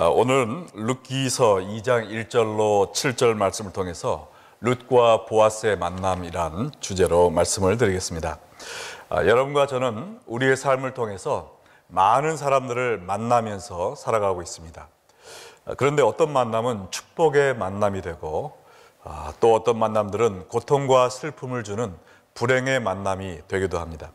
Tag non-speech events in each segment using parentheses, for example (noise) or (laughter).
어, 오늘은 룻기서 2장 1절로 7절 말씀을 통해서 룻과 보아스의 만남이란 주제로 말씀을 드리겠습니다. 어, 여러분과 저는 우리의 삶을 통해서 많은 사람들을 만나면서 살아가고 있습니다. 어, 그런데 어떤 만남은 축복의 만남이 되고 아, 또 어떤 만남들은 고통과 슬픔을 주는 불행의 만남이 되기도 합니다.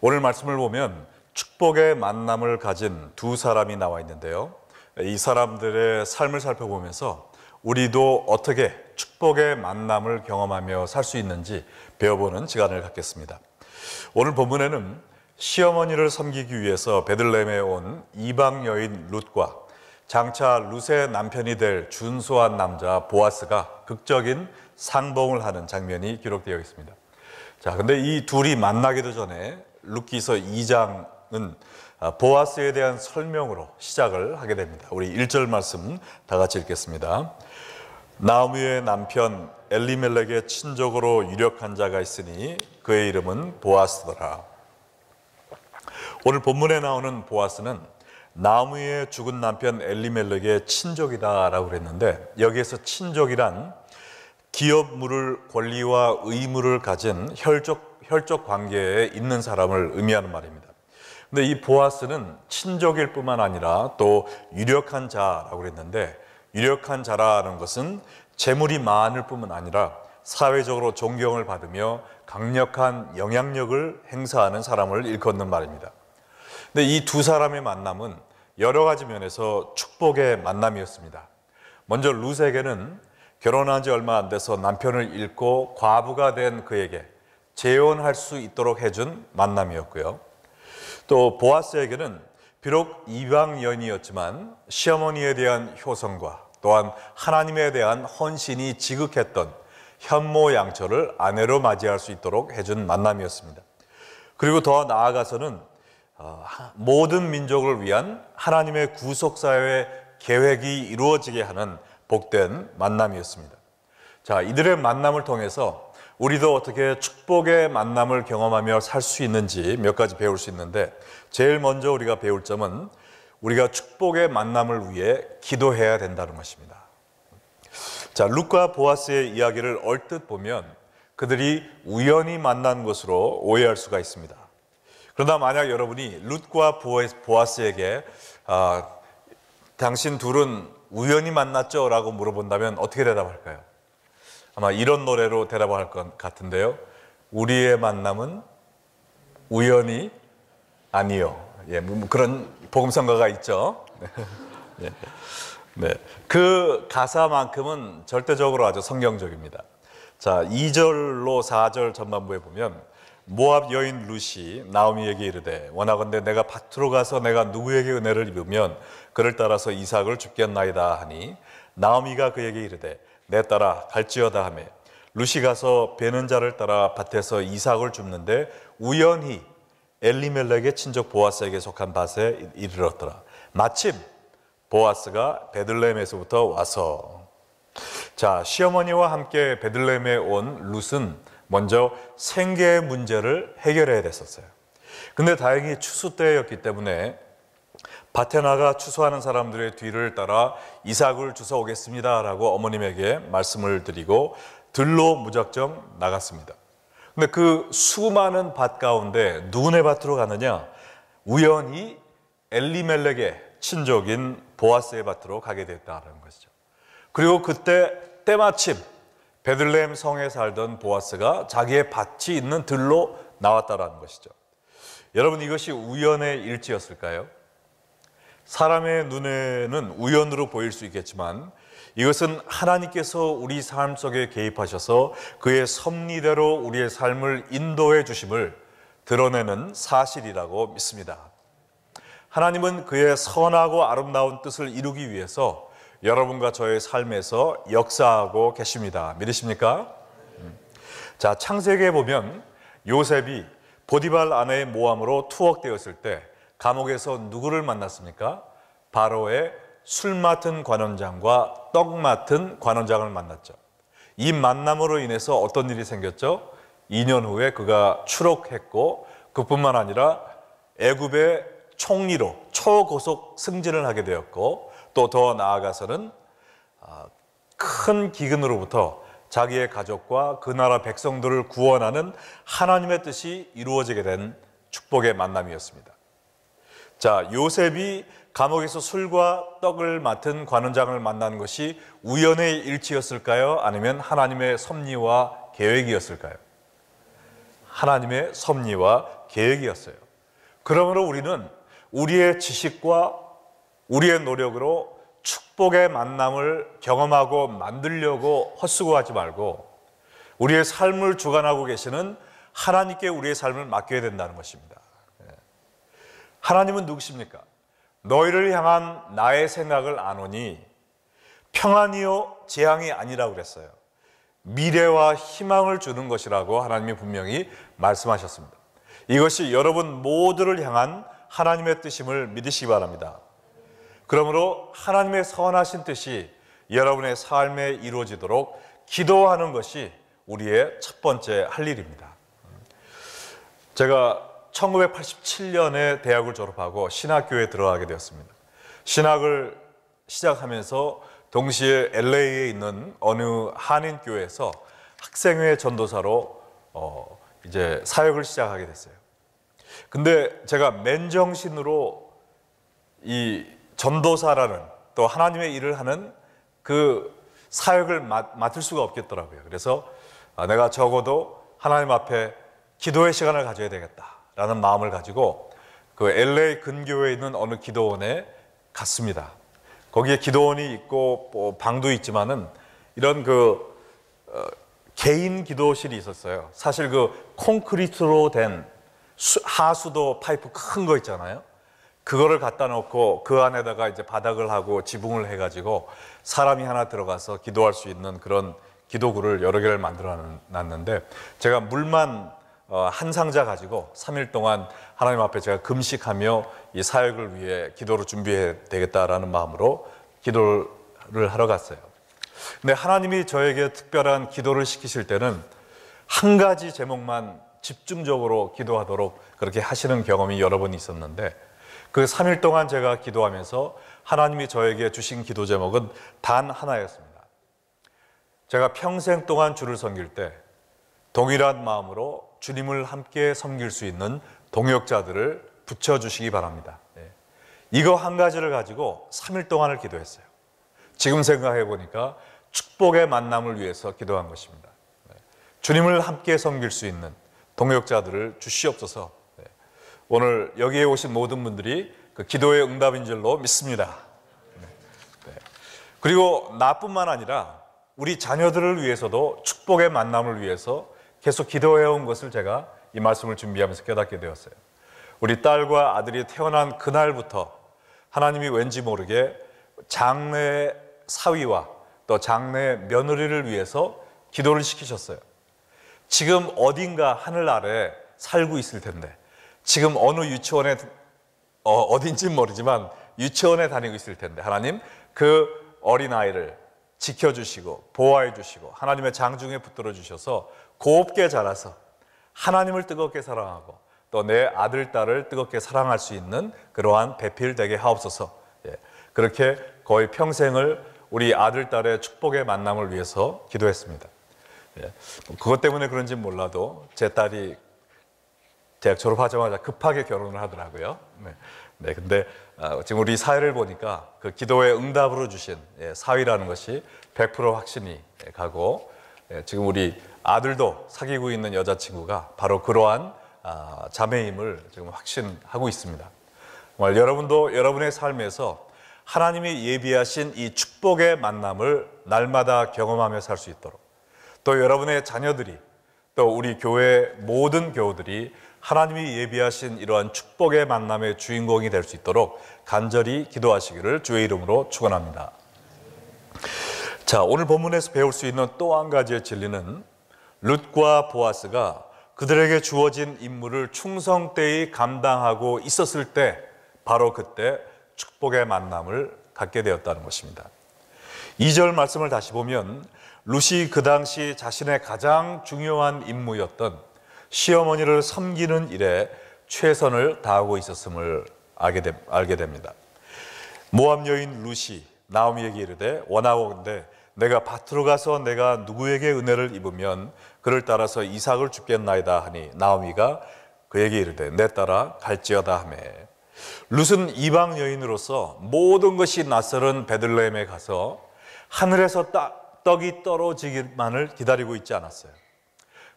오늘 말씀을 보면 축복의 만남을 가진 두 사람이 나와 있는데요. 이 사람들의 삶을 살펴보면서 우리도 어떻게 축복의 만남을 경험하며 살 수 있는지 배워보는 시간을 갖겠습니다. 오늘 본문에는 시어머니를 섬기기 위해서 베들레헴에 온 이방 여인 룻과 장차 룻의 남편이 될 준수한 남자 보아스가 극적인 상봉을 하는 장면이 기록되어 있습니다. 자, 근데 이 둘이 만나기도 전에 룻기서 2장은 아, 보아스에 대한 설명으로 시작을 하게 됩니다. 우리 1절 말씀 다 같이 읽겠습니다. 나무의 남편 엘리멜렉의 친족으로 유력한 자가 있으니 그의 이름은 보아스더라. 오늘 본문에 나오는 보아스는 나무의 죽은 남편 엘리멜렉의 친족이다라고 그랬는데 여기에서 친족이란 기업물을 권리와 의무를 가진 혈족 혈족 관계에 있는 사람을 의미하는 말입니다. 근데 이 보아스는 친족일 뿐만 아니라 또 유력한 자라고 그랬는데 유력한 자라는 것은 재물이 많을 뿐만 아니라 사회적으로 존경을 받으며 강력한 영향력을 행사하는 사람을 일컫는 말입니다. 근데 이 두 사람의 만남은 여러 가지 면에서 축복의 만남이었습니다. 먼저 루세에게는 결혼한 지 얼마 안 돼서 남편을 잃고 과부가 된 그에게 재혼할 수 있도록 해준 만남이었고요. 또 보아스에게는 비록 이방연이었지만 시어머니에 대한 효성과 또한 하나님에 대한 헌신이 지극했던 현모양처를 아내로 맞이할 수 있도록 해준 만남이었습니다. 그리고 더 나아가서는 어, 모든 민족을 위한 하나님의 구속사회 계획이 이루어지게 하는 복된 만남이었습니다. 자, 이들의 만남을 통해서 우리도 어떻게 축복의 만남을 경험하며 살 수 있는지 몇 가지 배울 수 있는데 제일 먼저 우리가 배울 점은 우리가 축복의 만남을 위해 기도해야 된다는 것입니다. 자, 루카 보아스의 이야기를 얼뜻 보면 그들이 우연히 만난 것으로 오해할 수가 있습니다. 그러나 만약 여러분이 룻과 보아스에게 아, 당신 둘은 우연히 만났죠? 라고 물어본다면 어떻게 대답할까요? 아마 이런 노래로 대답을 할 것 같은데요. 우리의 만남은 우연이 아니요. 예, 뭐, 뭐 그런 복음성가가 있죠. 네. (laughs) 네. 그 가사만큼은 절대적으로 아주 성경적입니다. 자, 2절로 4절 전반부에 보면 모압 여인 루시 나오미에게 이르되 원하건대 내가 밭으로 가서 내가 누구에게 은혜를 입으면 그를 따라서 이삭을 죽겠나이다 하니 나오미가 그에게 이르되 내 따라 갈지어다 하며 루시 가서 베는 자를 따라 밭에서 이삭을 줍는데 우연히 엘리멜렉의 친족 보아스에게 속한 밭에 이르렀더라. 마침 보아스가 베들레헴에서부터 와서 자 시어머니와 함께 베들레헴에 온 룻은 먼저 생계의 문제를 해결해야 됐었어요. 근데 다행히 추수 때였기 때문에 바테 나가 추수하는 사람들의 뒤를 따라 이삭을 주워 오겠습니다라고 어머님에게 말씀을 드리고 들로 무작정 나갔습니다. 근데 그 수많은 밭 가운데 누구네 밭으로 가느냐? 우연히 엘리멜렉의 친족인 보아스의 밭으로 가게 됐다는 것이죠. 그리고 그때 때마침 베들렘 성에 살던 보아스가 자기의 밭이 있는 들로 나왔다라는 것이죠. 여러분 이것이 우연의 일치였을까요? 사람의 눈에는 우연으로 보일 수 있겠지만 이것은 하나님께서 우리 삶 속에 개입하셔서 그의 섭리대로 우리의 삶을 인도해 주심을 드러내는 사실이라고 믿습니다. 하나님은 그의 선하고 아름다운 뜻을 이루기 위해서 여러분과 저의 삶에서 역사하고 계십니다. 믿으십니까? 자, 창세기에 보면 요셉이 보디발 아내의 모함으로 투옥되었을 때 감옥에서 누구를 만났습니까? 바로의 술 맡은 관원장과 떡 맡은 관원장을 만났죠. 이 만남으로 인해서 어떤 일이 생겼죠? 2년 후에 그가 추록했고 그뿐만 아니라 애굽의 총리로 초고속 승진을 하게 되었고 또 더 나아가서는 아, 큰 기근으로부터 자기의 가족과 그 나라 백성들을 구원하는 하나님의 뜻이 이루어지게 된 축복의 만남이었습니다. 자, 요셉이 감옥에서 술과 떡을 맡은 관원장을 만난 것이 우연의 일치였을까요? 아니면 하나님의 섭리와 계획이었을까요? 하나님의 섭리와 계획이었어요. 그러므로 우리는 우리의 지식과 우리의 노력으로 축복의 만남을 경험하고 만들려고 헛수고하지 말고 우리의 삶을 주관하고 계시는 하나님께 우리의 삶을 맡겨야 된다는 것입니다. 하나님은 누구십니까? 너희를 향한 나의 생각을 아노니 평안이요 재앙이 아니라고 그랬어요. 미래와 희망을 주는 것이라고 하나님이 분명히 말씀하셨습니다. 이것이 여러분 모두를 향한 하나님의 뜻임을 믿으시기 바랍니다. 그러므로 하나님의 선하신 뜻이 여러분의 삶에 이루어지도록 기도하는 것이 우리의 첫 번째 할 일입니다. 제가 1987년에 대학을 졸업하고 신학교에 들어가게 되었습니다. 신학을 시작하면서 동시에 LA에 있는 어느 한인 교회에서 학생회 전도사로 어 이제 사역을 시작하게 됐어요. 근데 제가 맨정신으로 이 전도사라는 또 하나님의 일을 하는 그 사역을 맡, 을 수가 없겠더라고요. 그래서 아, 내가 적어도 하나님 앞에 기도의 시간을 가져야 되겠다. 라는 마음을 가지고 그 LA 근교에 있는 어느 기도원에 갔습니다. 거기에 기도원이 있고 뭐 방도 있지만은 이런 그 어, 개인 기도실이 있었어요. 사실 그 콘크리트로 된 수, 하수도 파이프 큰 거 있잖아요. 그거를 갖다 놓고 그 안에다가 이제 바닥을 하고 지붕을 해가지고 사람이 하나 들어가서 기도할 수 있는 그런 기도구를 여러 개를 만들어 놨는데 제가 물만 어, 한 상자 가지고 3일 동안 하나님 앞에 제가 금식하며 이 사역을 위해 기도를 준비해야 되겠다라는 마음으로 기도를 하러 갔어요. 근데 하나님이 저에게 특별한 기도를 시키실 때는 한 가지 제목만 집중적으로 기도하도록 그렇게 하시는 경험이 여러 번 있었는데 그 3일 동안 제가 기도하면서 하나님이 저에게 주신 기도 제목은 단 하나였습니다. 제가 평생 동안 주를 섬길 때 동일한 마음으로 주님을 함께 섬길 수 있는 동역자들을 붙여주시기 바랍니다. 네. 이거 한 가지를 가지고 3일 동안을 기도했어요. 지금 생각해 보니까 축복의 만남을 위해서 기도한 것입니다. 네. 주님을 함께 섬길 수 있는 동역자들을 주시옵소서. 네. 오늘 여기에 오신 모든 분들이 그 기도의 응답인 줄로 믿습니다. 그리고 나뿐만 아니라 우리 자녀들을 위해서도 축복의 만남을 위해서 계속 기도해온 것을 제가 이 말씀을 준비하면서 깨닫게 되었어요. 우리 딸과 아들이 태어난 그날부터 하나님이 왠지 모르게 장래 사위와 또 장래 며느리를 위해서 기도를 시키셨어요. 지금 어딘가 하늘 아래 살고 있을 텐데, 지금 어느 유치원에, 어, 어딘진 모르지만 유치원에 다니고 있을 텐데, 하나님 그 어린아이를 지켜주시고, 보호해 주시고, 하나님의 장중에 붙들어 주셔서 곱게 자라서 하나님을 뜨겁게 사랑하고 또 내 아들, 딸을 뜨겁게 사랑할 수 있는 그러한 배필되게 하옵소서 예, 그렇게 거의 평생을 우리 아들, 딸의 축복의 만남을 위해서 기도했습니다. 예, 뭐 그것 때문에 그런지 몰라도 제 딸이 대학 졸업하자마자 급하게 결혼을 하더라고요. 네. 네, 근데 아, 지금 우리 사회를 보니까 그 기도의 응답으로 주신 예, 사위라는 것이 100% 확신이 가고 예, 지금 우리 아들도 사귀고 있는 여자친구가 바로 그러한 아, 자매임을 지금 확신하고 있습니다. 정말 여러분도 여러분의 삶에서 하나님이 예비하신 이 축복의 만남을 날마다 경험하며 살 수 있도록 또 여러분의 자녀들이 또 우리 교회 모든 교우들이 하나님이 예비하신 이러한 축복의 만남의 주인공이 될 수 있도록 간절히 기도하시기를 주의 이름으로 축원합니다. 자, 오늘 본문에서 배울 수 있는 또 한 가지의 진리는 룻과 보아스가 그들에게 주어진 임무를 충성되이 감당하고 있었을 때 바로 그때 축복의 만남을 갖게 되었다는 것입니다. 2절 말씀을 다시 보면 룻이 그 당시 자신의 가장 중요한 임무였던 시어머니를 섬기는 일에 최선을 다하고 있었음을 알게, 됩니다. 모함 여인 루시 나오미에게 이르되 원하오 근데 내가 밭으로 가서 내가 누구에게 은혜를 입으면 그를 따라서 이삭을 죽겠나이다 하니 나오미가 그에게 이르되 내 따라 갈지어다 하매 룻은 이방 여인으로서 모든 것이 낯설은 베들레헴에 가서 하늘에서 딱 떡이 떨어지기만을 기다리고 있지 않았어요.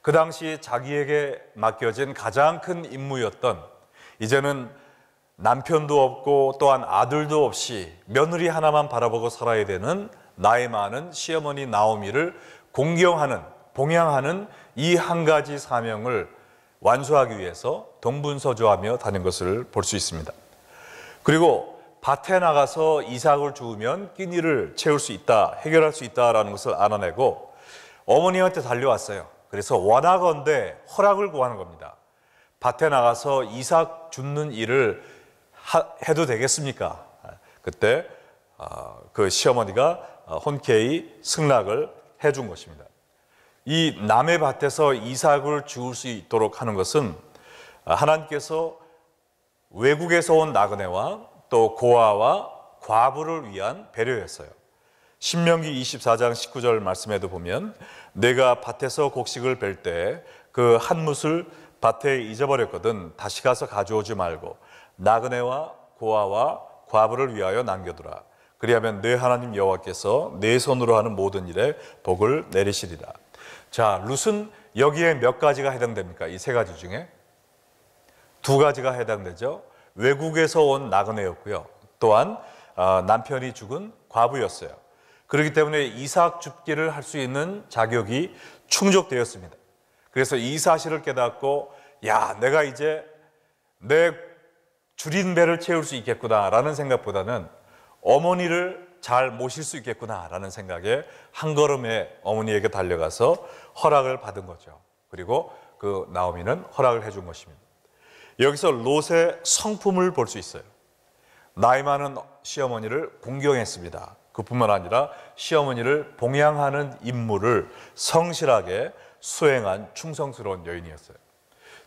그 당시 자기에게 맡겨진 가장 큰 임무였던 이제는 남편도 없고 또한 아들도 없이 며느리 하나만 바라보고 살아야 되는 나이 많은 시어머니 나오미를 공경하는 봉양하는 이 한 가지 사명을 완수하기 위해서 동분서주하며 다닌 것을 볼 수 있습니다. 그리고 밭에 나가서 이삭을 주우면 끼니를 채울 수 있다, 해결할 수 있다라는 것을 알아내고 어머니한테 달려왔어요. 그래서 원하건대 허락을 구하는 겁니다. 밭에 나가서 이삭 줍는 일을 하, 해도 되겠습니까? 그때 어, 그 시어머니가 어, 혼케이 승낙을 해준 것입니다. 이 남의 밭에서 이삭을 죽을 수 있도록 하는 것은 어, 하나님께서 외국에서 온 나그네와 또 고아와 과부를 위한 배려였어요. 신명기 24장 19절 말씀에도 보면 내가 밭에서 곡식을 벨 때 그한 뭇을 밭에 잊어버렸거든 다시 가서 가져오지 말고 나그네와 고아와 과부를 위하여 남겨두라. 그리하면 내 하나님 여호와께서 내 손으로 하는 모든 일에 복을 내리시리라. 자, 룻은 여기에 몇 가지가 해당됩니까? 이 세 가지 중에 두 가지가 해당되죠. 외국에서 온 나그네였고요. 또한 아, 남편이 죽은 과부였어요. 그렇기 때문에 이삭 줍기를 할 수 있는 자격이 충족되었습니다. 그래서 이 사실을 깨닫고 야, 내가 이제 내 줄인 배를 채울 수 있겠구나라는 생각보다는 어머니를 잘 모실 수 있겠구나라는 생각에 한 걸음에 어머니에게 달려가서 허락을 받은 거죠. 그리고 그 나오미는 허락을 해준 것입니다. 여기서 롯의 성품을 볼 수 있어요. 나이 많은 시어머니를 공경했습니다. 그뿐만 아니라 시어머니를 봉양하는 임무를 성실하게 수행한 충성스러운 여인이었어요.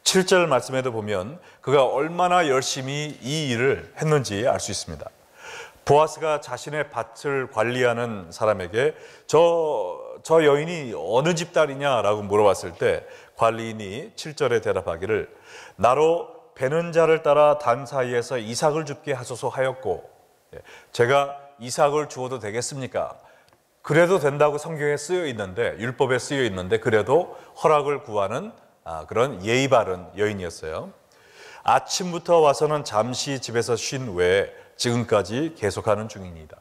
7절 말씀에도 보면 그가 얼마나 열심히 이 일을 했는지 알 수 있습니다. 보아스가 자신의 밭을 관리하는 사람에게 저, 저 여인이 어느 집 딸이냐라고 물어봤을 때 관리인이 7절에 대답하기를 나로 베는 자를 따라 단 사이에서 이삭을 줍게 하소서 하였고 예, 제가 이삭을 주어도 되겠습니까? 그래도 된다고 성경에 쓰여 있는데 율법에 쓰여 있는데 그래도 허락을 구하는 아, 그런 예의 바른 여인이었어요. 아침부터 와서는 잠시 집에서 쉰 외에 지금까지 계속하는 중입니다.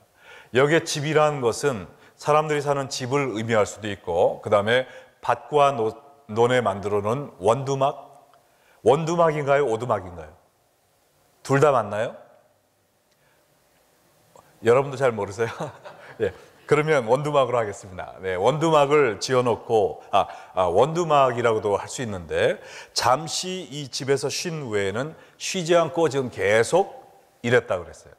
여기에 집이라는 것은 사람들이 사는 집을 의미할 수도 있고 그 다음에 밭과 노, 논에 만들어 놓은 원두막 원두막인가요? 오두막인가요? 둘 다 맞나요? 여러분도 잘 모르세요? (laughs) 예. 그러면 원두막으로 하겠습니다. 네, 원두막을 지어놓고 아, 아 원두막이라고도 할 수 있는데 잠시 이 집에서 쉰 후에는 쉬지 않고 지금 계속 이랬다 그랬어요.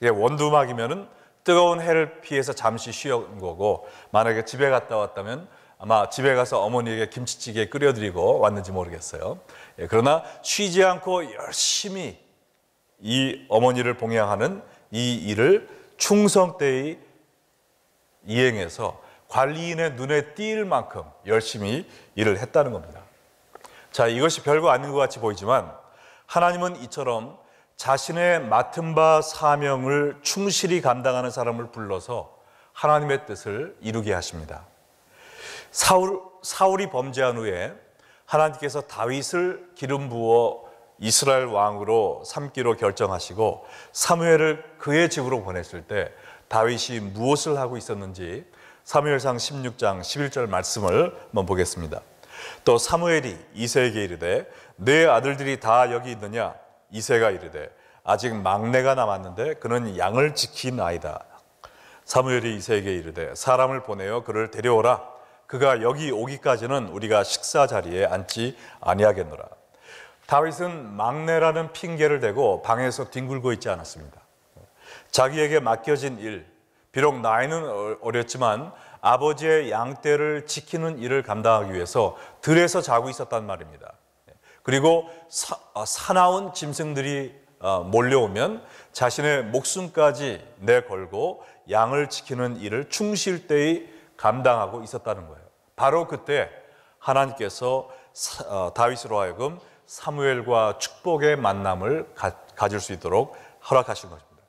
이게 원두막이면은 뜨거운 해를 피해서 잠시 쉬어온 거고 만약에 집에 갔다 왔다면 아마 집에 가서 어머니에게 김치찌개 끓여드리고 왔는지 모르겠어요. 예, 그러나 쉬지 않고 열심히 이 어머니를 봉양하는 이 일을 충성되이 이행해서 관리인의 눈에 띌 만큼 열심히 일을 했다는 겁니다. 자, 이것이 별거 아닌 것 같이 보이지만 하나님은 이처럼 자신의 맡은 바 사명을 충실히 감당하는 사람을 불러서 하나님의 뜻을 이루게 하십니다. 사울, 사울이 범죄한 후에 하나님께서 다윗을 기름 부어 이스라엘 왕으로 삼기로 결정하시고 사무엘을 그의 집으로 보냈을 때 다윗이 무엇을 하고 있었는지 사무엘상 16장 11절 말씀을 한번 보겠습니다. 또 사무엘이 이세에게 이르되 내 아들들이 다 여기 있느냐 이세가 이르되 아직 막내가 남았는데 그는 양을 지킨나이다 사무엘이 이세에게 이르되 사람을 보내어 그를 데려오라. 그가 여기 오기까지는 우리가 식사 자리에 앉지 아니하겠노라. 다윗은 막내라는 핑계를 대고 방에서 뒹굴고 있지 않았습니다. 자기에게 맡겨진 일, 비록 나이는 어, 어렸지만 아버지의 양떼를 지키는 일을 감당하기 위해서 들에서 자고 있었단 말입니다. 그리고 사, 어, 사나운 짐승들이 어, 몰려오면 자신의 목숨까지 내걸고 양을 지키는 일을 충실되이 감당하고 있었다는 거예요. 바로 그때 하나님께서 어, 다윗으로 하여금 사무엘과 축복의 만남을 가, 질수 있도록 허락하신 것입니다.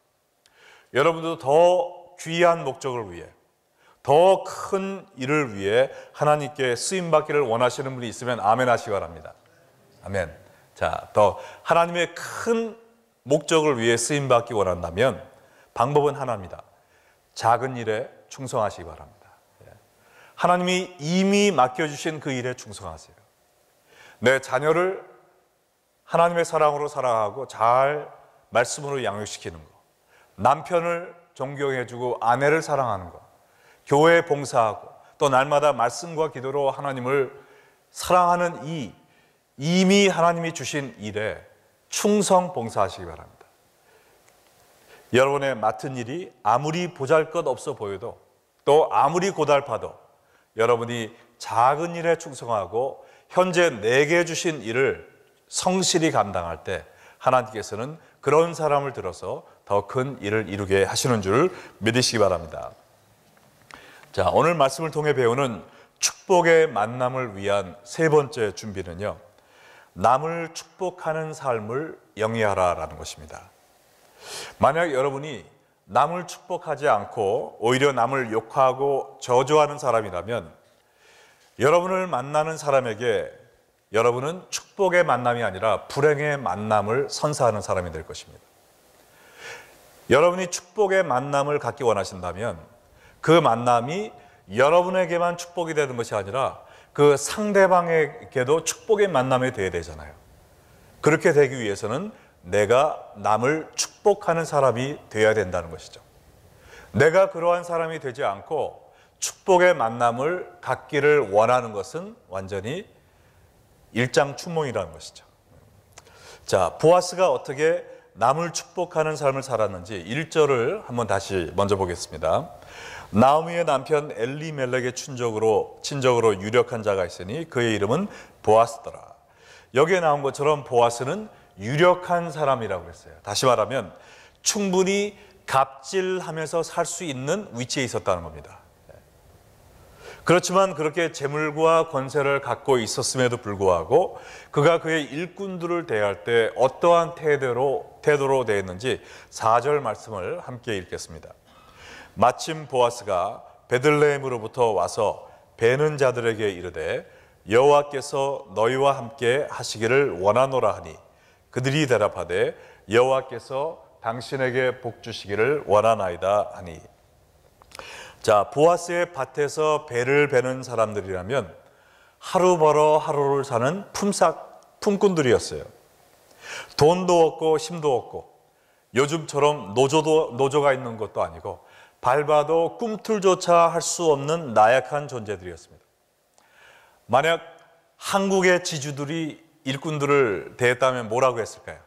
여러분도 더 귀한 목적을 위해 더 큰 일을 위해 하나님께 쓰임 받기를 원하시는 분이 있으면 아멘 하시기 바랍니다. 아멘. 자, 더 하나님의 큰 목적을 위해 쓰임 받기 원한다면 방법은 하나입니다. 작은 일에 충성하시기 바랍니다. 예. 하나님이 이미 맡겨주신 그 일에 충성하세요. 내 자녀를 하나님의 사랑으로 사랑하고 잘 말씀으로 양육시키는 것, 남편을 존경해주고 아내를 사랑하는 것, 교회 봉사하고 또 날마다 말씀과 기도로 하나님을 사랑하는 이 이미 하나님이 주신 일에 충성 봉사하시기 바랍니다. 여러분의 맡은 일이 아무리 보잘 것 없어 보여도 또 아무리 고달파도 여러분이 작은 일에 충성하고 현재 내게 주신 일을 성실히 감당할 때 하나님께서는 그런 사람을 들어서 더 큰 일을 이루게 하시는 줄 믿으시기 바랍니다. 자, 오늘 말씀을 통해 배우는 축복의 만남을 위한 세 번째 준비는요. 남을 축복하는 삶을 영위하라라는 것입니다. 만약 여러분이 남을 축복하지 않고 오히려 남을 욕하고 저주하는 사람이라면 여러분을 만나는 사람에게 여러분은 축복의 만남이 아니라 불행의 만남을 선사하는 사람이 될 것입니다. 여러분이 축복의 만남을 갖기 원하신다면 그 만남이 여러분에게만 축복이 되는 것이 아니라 그 상대방에게도 축복의 만남이 되어야 되잖아요. 그렇게 되기 위해서는 내가 남을 축복하는 사람이 되어야 된다는 것이죠. 내가 그러한 사람이 되지 않고 축복의 만남을 갖기를 원하는 것은 완전히 일장춘몽이라는 것이죠. 자, 보아스가 어떻게 남을 축복하는 삶을 살았는지 1절을 한번 다시 먼저 보겠습니다. 나오미의 남편 엘리멜렉의 친족으로 친족으로 유력한 자가 있으니 그의 이름은 보아스더라. 여기에 나온 것처럼 보아스는 유력한 사람이라고 했어요. 다시 말하면 충분히 갑질하면서 살 수 있는 위치에 있었다는 겁니다. 그렇지만 그렇게 재물과 권세를 갖고 있었음에도 불구하고 그가 그의 일꾼들을 대할 때 어떠한 태도로 태도로 대했는지 4절 말씀을 함께 읽겠습니다. 마침 보아스가 베들레헴으로부터 와서 베는 자들에게 이르되 여호와께서 너희와 함께 하시기를 원하노라 하니 그들이 대답하되 여호와께서 당신에게 복 주시기를 원하나이다 하니 자 보아스의 밭에서 배를 베는 사람들이라면 하루 벌어 하루를 사는 품삭 품꾼들이었어요. 돈도 없고 힘도 없고 요즘처럼 노조도 노조가 있는 것도 아니고 밟아도 꿈틀조차 할 수 없는 나약한 존재들이었습니다. 만약 한국의 지주들이 일꾼들을 대했다면 뭐라고 했을까요?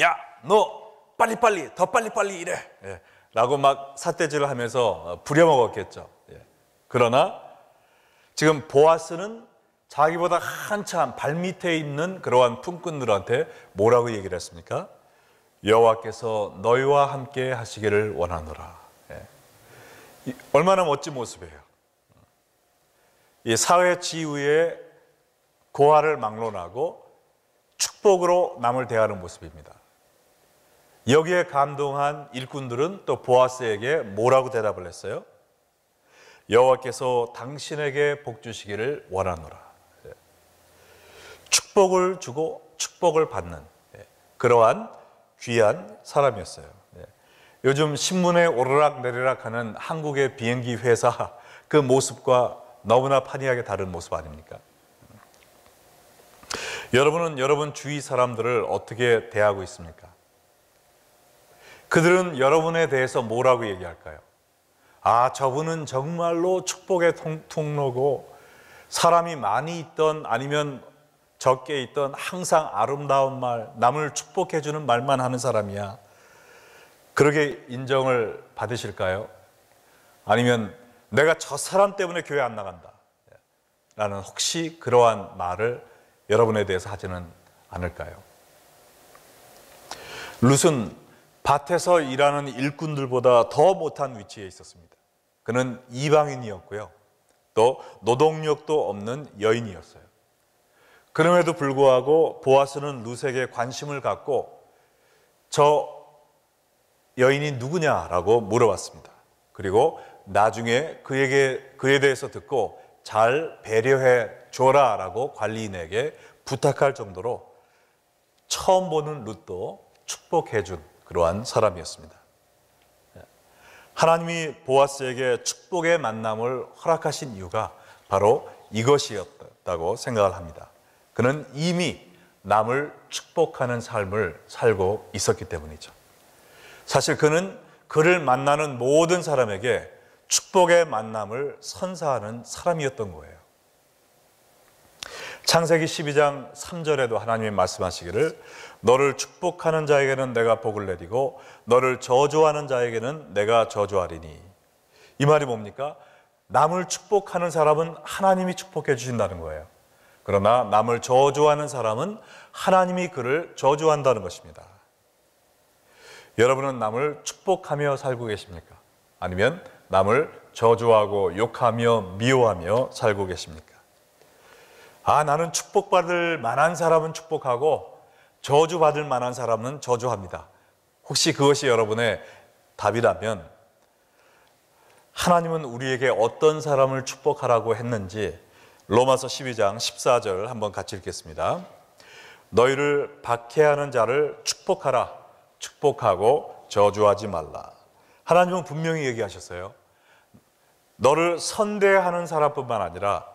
야, 너 빨리빨리, 더 빨리빨리 일해! 예, 라고 막 삿대질을 하면서 어, 부려먹었겠죠. 예. 그러나 지금 보아스는 자기보다 한참 발밑에 있는 그러한 품꾼들한테 뭐라고 얘기를 했습니까? 여호와께서 너희와 함께 하시기를 원하노라. 얼마나 멋진 모습이에요. 이 사회 지위의 고하를 막론하고 축복으로 남을 대하는 모습입니다. 여기에 감동한 일꾼들은 또 보아스에게 뭐라고 대답을 했어요? 여호와께서 당신에게 복 주시기를 원하노라. 예. 축복을 주고 축복을 받는 예. 그러한 귀한 사람이었어요. 요즘 신문에 오르락 내리락 하는 한국의 비행기 회사 그 모습과 너무나 판이하게 다른 모습 아닙니까? 여러분은 여러분 주위 사람들을 어떻게 대하고 있습니까? 그들은 여러분에 대해서 뭐라고 얘기할까요? 아, 저분은 정말로 축복의 통로고 사람이 많이 있던 아니면 적게 있던 항상 아름다운 말, 남을 축복해주는 말만 하는 사람이야. 그렇게 인정을 받으실까요? 아니면 내가 저 사람 때문에 교회 안 나간다. 라는 혹시 그러한 말을 여러분에 대해서 하지는 않을까요? 룻은 밭에서 일하는 일꾼들보다 더 못한 위치에 있었습니다. 그는 이방인이었고요. 또 노동력도 없는 여인이었어요. 그럼에도 불구하고 보아스는 룻에게 관심을 갖고 저 여인이 누구냐라고 물어봤습니다. 그리고 나중에 그에게 그에 대해서 듣고 잘 배려해 줘라라고 관리인에게 부탁할 정도로 처음 보는 룻도 축복해 준 그러한 사람이었습니다. 하나님이 보아스에게 축복의 만남을 허락하신 이유가 바로 이것이었다고 생각을 합니다. 그는 이미 남을 축복하는 삶을 살고 있었기 때문이죠. 사실 그는 그를 만나는 모든 사람에게 축복의 만남을 선사하는 사람이었던 거예요. 창세기 12장 3절에도 하나님이 말씀하시기를 너를 축복하는 자에게는 내가 복을 내리고 너를 저주하는 자에게는 내가 저주하리니 이 말이 뭡니까? 남을 축복하는 사람은 하나님이 축복해 주신다는 거예요. 그러나 남을 저주하는 사람은 하나님이 그를 저주한다는 것입니다. 여러분은 남을 축복하며 살고 계십니까? 아니면 남을 저주하고 욕하며 미워하며 살고 계십니까? 아, 나는 축복받을 만한 사람은 축복하고 저주받을 만한 사람은 저주합니다. 혹시 그것이 여러분의 답이라면 하나님은 우리에게 어떤 사람을 축복하라고 했는지 로마서 12장 14절 한번 같이 읽겠습니다. 너희를 박해하는 자를 축복하라. 축복하고 저주하지 말라. 하나님은 분명히 얘기하셨어요. 너를 선대하는 사람뿐만 아니라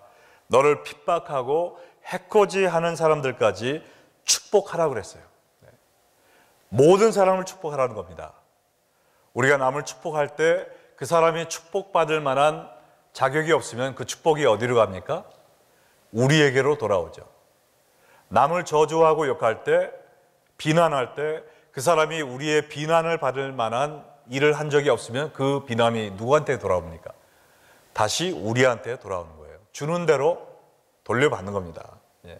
너를 핍박하고 해코지하는 사람들까지 축복하라 그랬어요. 네. 모든 사람을 축복하라는 겁니다. 우리가 남을 축복할 때 그 사람이 축복받을 만한 자격이 없으면 그 축복이 어디로 갑니까? 우리에게로 돌아오죠. 남을 저주하고 욕할 때, 비난할 때, 그 사람이 우리의 비난을 받을 만한 일을 한 적이 없으면 그 비난이 누구한테 돌아옵니까? 다시 우리한테 돌아오는 거예요. 주는 대로 돌려받는 겁니다. 예.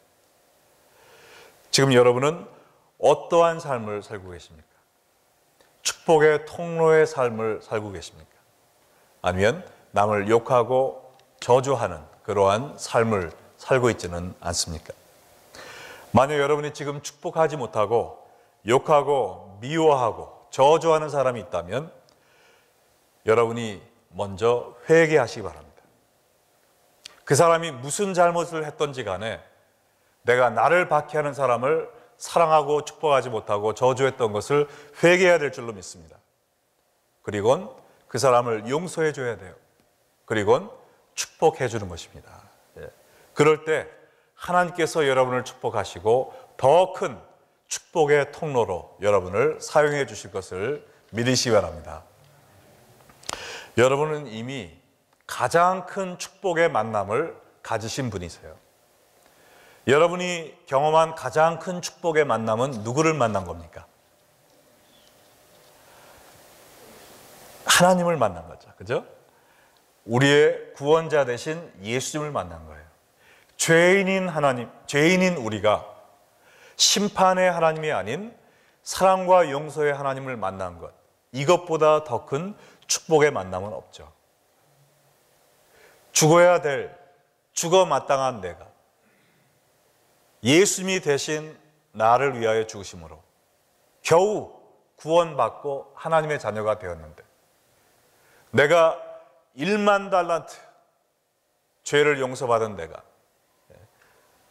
지금 여러분은 어떠한 삶을 살고 계십니까? 축복의 통로의 삶을 살고 계십니까? 아니면 남을 욕하고 저주하는 그러한 삶을 살고 있지는 않습니까? 만약 여러분이 지금 축복하지 못하고 욕하고 미워하고 저주하는 사람이 있다면 여러분이 먼저 회개하시기 바랍니다. 그 사람이 무슨 잘못을 했던지 간에 내가 나를 박해하는 사람을 사랑하고 축복하지 못하고 저주했던 것을 회개해야 될 줄로 믿습니다. 그리곤 그 사람을 용서해 줘야 돼요. 그리곤 축복해 주는 것입니다. 예. 그럴 때 하나님께서 여러분을 축복하시고 더큰 축복의 통로로 여러분을 사용해 주실 것을 믿으시기 바랍니다. 여러분은 이미 가장 큰 축복의 만남을 가지신 분이세요. 여러분이 경험한 가장 큰 축복의 만남은 누구를 만난 겁니까? 하나님을 만난 거죠. 그죠? 우리의 구원자 대신 예수님을 만난 거예요. 죄인인 하나님, 죄인인 우리가 심판의 하나님이 아닌 사랑과 용서의 하나님을 만난 것. 이것보다 더 큰 축복의 만남은 없죠. 죽어야 될, 죽어 마땅한 내가 예수님이 대신 나를 위하여 죽으심으로 겨우 구원받고 하나님의 자녀가 되었는데 내가 1만 달란트 죄를 용서받은 내가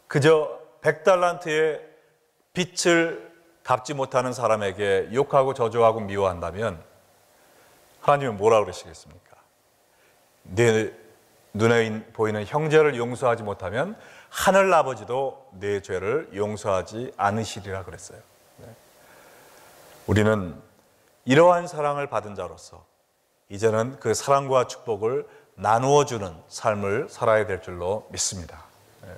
그저 100달란트의 빛을 갚지 못하는 사람에게 욕하고 저주하고 미워한다면 하나님은 뭐라 그러시겠습니까? 내 눈에 보이는 형제를 용서하지 못하면 하늘 아버지도 내 죄를 용서하지 않으시리라 그랬어요. 네. 우리는 이러한 사랑을 받은 자로서 이제는 그 사랑과 축복을 나누어 주는 삶을 살아야 될 줄로 믿습니다. 네.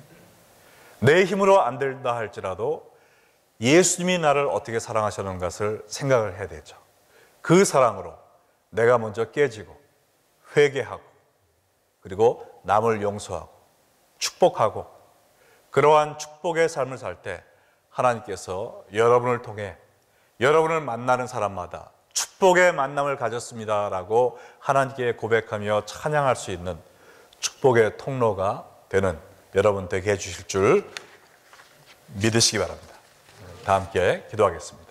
내 힘으로 안 된다 할지라도 예수님이 나를 어떻게 사랑하셨는 것을 생각을 해야 되죠. 그 사랑으로 내가 먼저 깨지고 회개하고 그리고 남을 용서하고 축복하고 그러한 축복의 삶을 살 때 하나님께서 여러분을 통해 여러분을 만나는 사람마다 축복의 만남을 가졌습니다라고 하나님께 고백하며 찬양할 수 있는 축복의 통로가 되는 여러분 되게 해주실 줄 믿으시기 바랍니다. 다 함께 기도하겠습니다.